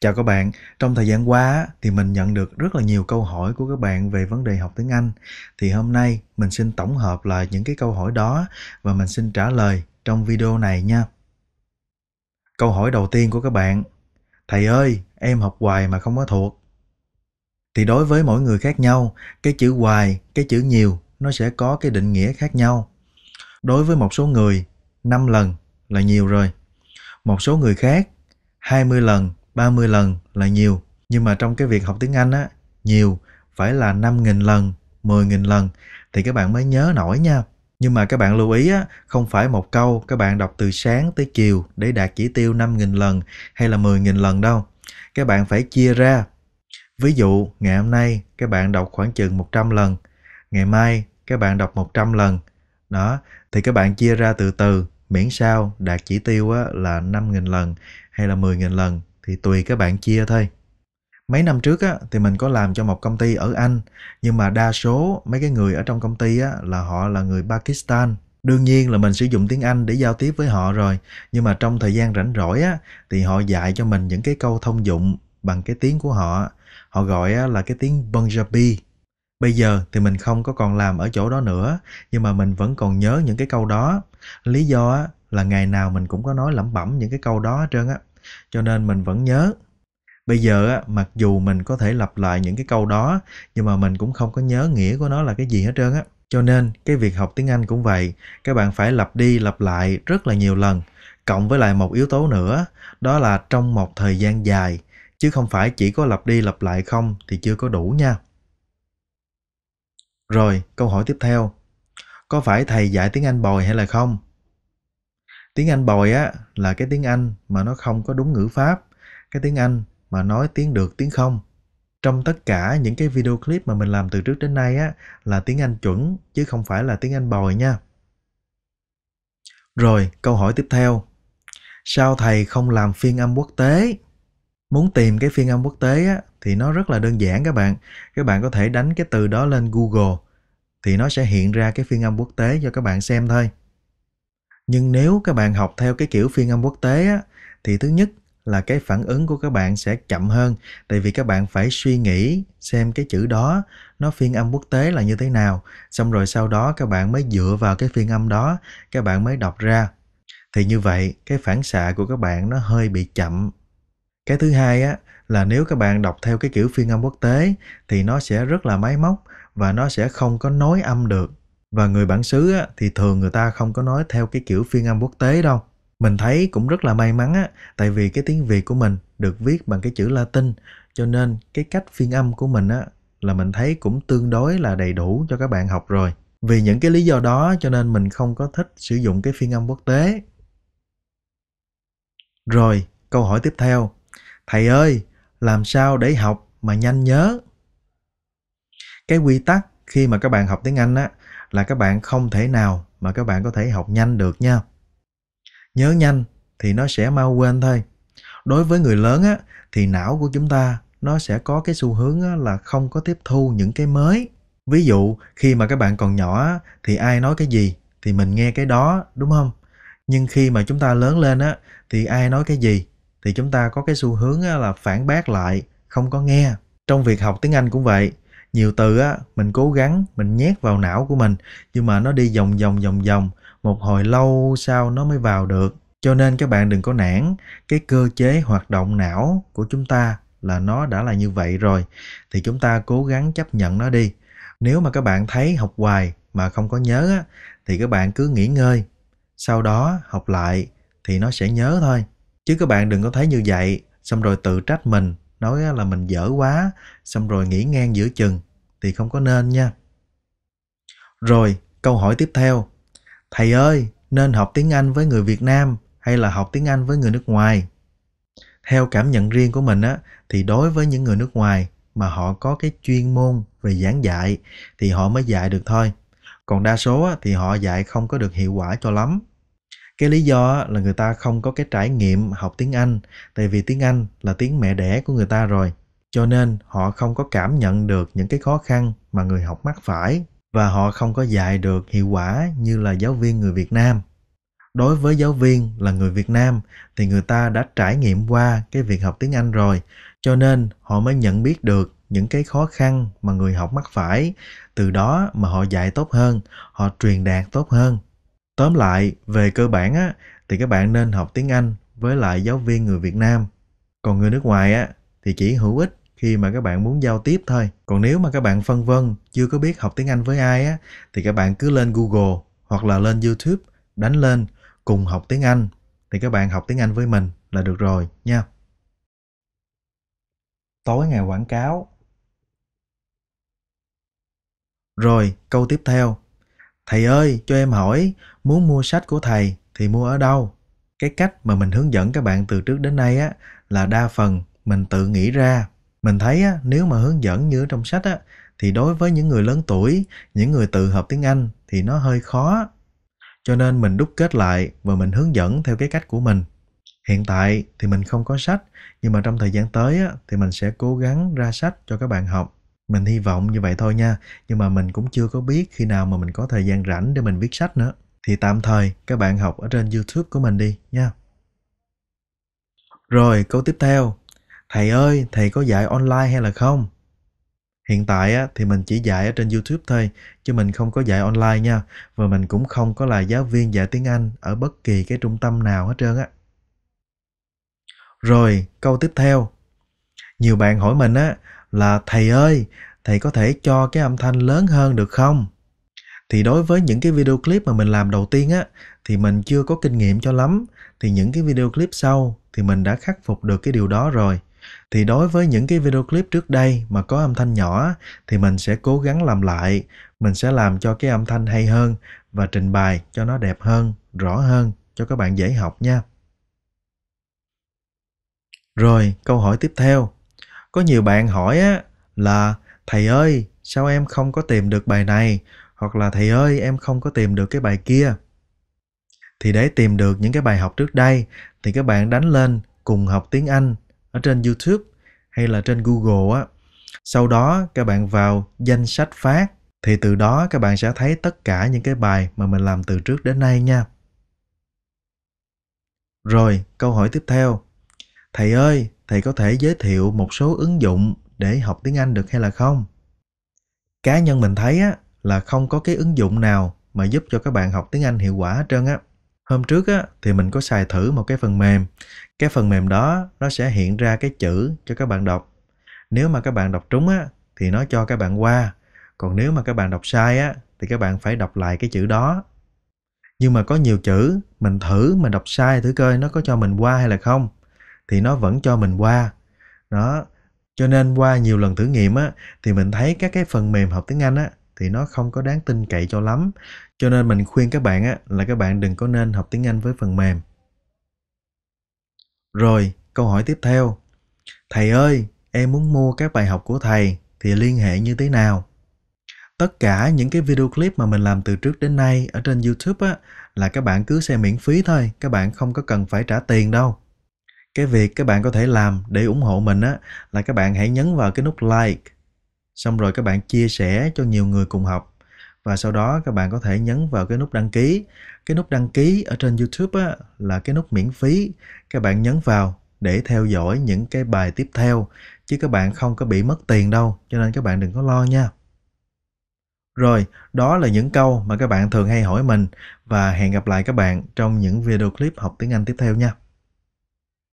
Chào các bạn, trong thời gian qua thì mình nhận được rất là nhiều câu hỏi của các bạn về vấn đề học tiếng Anh. Thì hôm nay mình xin tổng hợp lại những cái câu hỏi đó và mình xin trả lời trong video này nha. Câu hỏi đầu tiên của các bạn, thầy ơi, em học hoài mà không có thuộc. Thì đối với mỗi người khác nhau, cái chữ hoài, cái chữ nhiều nó sẽ có cái định nghĩa khác nhau. Đối với một số người, 5 lần là nhiều rồi. Một số người khác, 20 lần 30 lần là nhiều. Nhưng mà trong cái việc học tiếng Anh á, nhiều phải là 5.000 lần, 10.000 lần thì các bạn mới nhớ nổi nha. Nhưng mà các bạn lưu ý á, không phải một câu các bạn đọc từ sáng tới chiều để đạt chỉ tiêu 5.000 lần hay là 10.000 lần đâu. Các bạn phải chia ra. Ví dụ, ngày hôm nay các bạn đọc khoảng chừng 100 lần, ngày mai các bạn đọc 100 lần. Đó, thì các bạn chia ra từ từ, miễn sao đạt chỉ tiêu á, là 5.000 lần hay là 10.000 lần thì tùy các bạn chia thôi mấy năm trước á, thì mình có làm cho một công ty ở anh nhưng mà đa số mấy cái người ở trong công ty á, là họ là người pakistan đương nhiên là mình sử dụng tiếng anh để giao tiếp với họ rồi nhưng mà trong thời gian rảnh rỗi á, thì họ dạy cho mình những cái câu thông dụng bằng cái tiếng của họ họ gọi á, là cái tiếng punjabi bây giờ thì mình không có còn làm ở chỗ đó nữa nhưng mà mình vẫn còn nhớ những cái câu đó lý do á, là ngày nào mình cũng có nói lẩm bẩm những cái câu đó hết trơn á cho nên mình vẫn nhớ bây giờ á mặc dù mình có thể lặp lại những cái câu đó nhưng mà mình cũng không có nhớ nghĩa của nó là cái gì hết trơn á cho nên cái việc học tiếng anh cũng vậy các bạn phải lặp đi lặp lại rất là nhiều lần cộng với lại một yếu tố nữa đó là trong một thời gian dài chứ không phải chỉ có lặp đi lặp lại không thì chưa có đủ nha rồi câu hỏi tiếp theo có phải thầy dạy tiếng anh bồi hay là không tiếng anh bồi á là cái tiếng anh mà nó không có đúng ngữ pháp cái tiếng anh mà nói tiếng được tiếng không trong tất cả những cái video clip mà mình làm từ trước đến nay á là tiếng anh chuẩn chứ không phải là tiếng anh bồi nha rồi câu hỏi tiếp theo sao thầy không làm phiên âm quốc tế muốn tìm cái phiên âm quốc tế á, thì nó rất là đơn giản các bạn các bạn có thể đánh cái từ đó lên google thì nó sẽ hiện ra cái phiên âm quốc tế cho các bạn xem thôi nhưng nếu các bạn học theo cái kiểu phiên âm quốc tế á, thì thứ nhất là cái phản ứng của các bạn sẽ chậm hơn tại vì các bạn phải suy nghĩ xem cái chữ đó nó phiên âm quốc tế là như thế nào xong rồi sau đó các bạn mới dựa vào cái phiên âm đó các bạn mới đọc ra thì như vậy cái phản xạ của các bạn nó hơi bị chậm cái thứ hai á là nếu các bạn đọc theo cái kiểu phiên âm quốc tế thì nó sẽ rất là máy móc và nó sẽ không có nối âm được và người bản xứ á, thì thường người ta không có nói theo cái kiểu phiên âm quốc tế đâu mình thấy cũng rất là may mắn á tại vì cái tiếng việt của mình được viết bằng cái chữ latin cho nên cái cách phiên âm của mình á là mình thấy cũng tương đối là đầy đủ cho các bạn học rồi vì những cái lý do đó cho nên mình không có thích sử dụng cái phiên âm quốc tế rồi câu hỏi tiếp theo thầy ơi làm sao để học mà nhanh nhớ cái quy tắc khi mà các bạn học tiếng anh á là các bạn không thể nào mà các bạn có thể học nhanh được nha nhớ nhanh thì nó sẽ mau quên thôi đối với người lớn á thì não của chúng ta nó sẽ có cái xu hướng á, là không có tiếp thu những cái mới ví dụ khi mà các bạn còn nhỏ á, thì ai nói cái gì thì mình nghe cái đó đúng không nhưng khi mà chúng ta lớn lên á thì ai nói cái gì thì chúng ta có cái xu hướng á, là phản bác lại không có nghe trong việc học tiếng anh cũng vậy nhiều từ á mình cố gắng mình nhét vào não của mình nhưng mà nó đi vòng vòng vòng vòng một hồi lâu sau nó mới vào được cho nên các bạn đừng có nản cái cơ chế hoạt động não của chúng ta là nó đã là như vậy rồi thì chúng ta cố gắng chấp nhận nó đi nếu mà các bạn thấy học hoài mà không có nhớ á thì các bạn cứ nghỉ ngơi sau đó học lại thì nó sẽ nhớ thôi chứ các bạn đừng có thấy như vậy xong rồi tự trách mình nói là mình dở quá xong rồi nghỉ ngang giữa chừng thì không có nên nha rồi câu hỏi tiếp theo thầy ơi nên học tiếng anh với người việt nam hay là học tiếng anh với người nước ngoài theo cảm nhận riêng của mình á thì đối với những người nước ngoài mà họ có cái chuyên môn về giảng dạy thì họ mới dạy được thôi còn đa số á, thì họ dạy không có được hiệu quả cho lắm cái lý do là người ta không có cái trải nghiệm học tiếng anh tại vì tiếng anh là tiếng mẹ đẻ của người ta rồi cho nên họ không có cảm nhận được những cái khó khăn mà người học mắc phải và họ không có dạy được hiệu quả như là giáo viên người việt nam đối với giáo viên là người việt nam thì người ta đã trải nghiệm qua cái việc học tiếng anh rồi cho nên họ mới nhận biết được những cái khó khăn mà người học mắc phải từ đó mà họ dạy tốt hơn họ truyền đạt tốt hơn tóm lại về cơ bản á thì các bạn nên học tiếng anh với lại giáo viên người việt nam còn người nước ngoài á thì chỉ hữu ích khi mà các bạn muốn giao tiếp thôi còn nếu mà các bạn phân vân chưa có biết học tiếng anh với ai á thì các bạn cứ lên google hoặc là lên youtube đánh lên cùng học tiếng anh thì các bạn học tiếng anh với mình là được rồi nha tối ngày quảng cáo rồi câu tiếp theo thầy ơi cho em hỏi muốn mua sách của thầy thì mua ở đâu cái cách mà mình hướng dẫn các bạn từ trước đến nay á là đa phần mình tự nghĩ ra mình thấy á, nếu mà hướng dẫn như ở trong sách á, thì đối với những người lớn tuổi những người tự học tiếng anh thì nó hơi khó cho nên mình đúc kết lại và mình hướng dẫn theo cái cách của mình hiện tại thì mình không có sách nhưng mà trong thời gian tới á, thì mình sẽ cố gắng ra sách cho các bạn học mình hy vọng như vậy thôi nha nhưng mà mình cũng chưa có biết khi nào mà mình có thời gian rảnh để mình viết sách nữa thì tạm thời các bạn học ở trên youtube của mình đi nha rồi câu tiếp theo thầy ơi thầy có dạy online hay là không hiện tại thì mình chỉ dạy ở trên youtube thôi chứ mình không có dạy online nha và mình cũng không có là giáo viên dạy tiếng anh ở bất kỳ cái trung tâm nào hết trơn á rồi câu tiếp theo nhiều bạn hỏi mình á là thầy ơi thầy có thể cho cái âm thanh lớn hơn được không thì đối với những cái video clip mà mình làm đầu tiên á thì mình chưa có kinh nghiệm cho lắm thì những cái video clip sau thì mình đã khắc phục được cái điều đó rồi thì đối với những cái video clip trước đây mà có âm thanh nhỏ thì mình sẽ cố gắng làm lại mình sẽ làm cho cái âm thanh hay hơn và trình bày cho nó đẹp hơn rõ hơn cho các bạn dễ học nha rồi câu hỏi tiếp theo có nhiều bạn hỏi á là thầy ơi sao em không có tìm được bài này hoặc là thầy ơi em không có tìm được cái bài kia thì để tìm được những cái bài học trước đây thì các bạn đánh lên cùng học tiếng anh ở trên youtube hay là trên google á sau đó các bạn vào danh sách phát thì từ đó các bạn sẽ thấy tất cả những cái bài mà mình làm từ trước đến nay nha rồi câu hỏi tiếp theo thầy ơi thầy có thể giới thiệu một số ứng dụng để học tiếng Anh được hay là không? Cá nhân mình thấy á, là không có cái ứng dụng nào mà giúp cho các bạn học tiếng Anh hiệu quả hết trơn á. Hôm trước á, thì mình có xài thử một cái phần mềm. Cái phần mềm đó nó sẽ hiện ra cái chữ cho các bạn đọc. Nếu mà các bạn đọc trúng á, thì nó cho các bạn qua. Còn nếu mà các bạn đọc sai á, thì các bạn phải đọc lại cái chữ đó. Nhưng mà có nhiều chữ, mình thử, mình đọc sai thử coi nó có cho mình qua hay là không thì nó vẫn cho mình qua đó cho nên qua nhiều lần thử nghiệm á thì mình thấy các cái phần mềm học tiếng anh á thì nó không có đáng tin cậy cho lắm cho nên mình khuyên các bạn á là các bạn đừng có nên học tiếng anh với phần mềm rồi câu hỏi tiếp theo thầy ơi em muốn mua các bài học của thầy thì liên hệ như thế nào tất cả những cái video clip mà mình làm từ trước đến nay ở trên youtube á là các bạn cứ xem miễn phí thôi các bạn không có cần phải trả tiền đâu cái việc các bạn có thể làm để ủng hộ mình á là các bạn hãy nhấn vào cái nút like xong rồi các bạn chia sẻ cho nhiều người cùng học và sau đó các bạn có thể nhấn vào cái nút đăng ký cái nút đăng ký ở trên youtube á, là cái nút miễn phí các bạn nhấn vào để theo dõi những cái bài tiếp theo chứ các bạn không có bị mất tiền đâu cho nên các bạn đừng có lo nha rồi đó là những câu mà các bạn thường hay hỏi mình và hẹn gặp lại các bạn trong những video clip học tiếng anh tiếp theo nha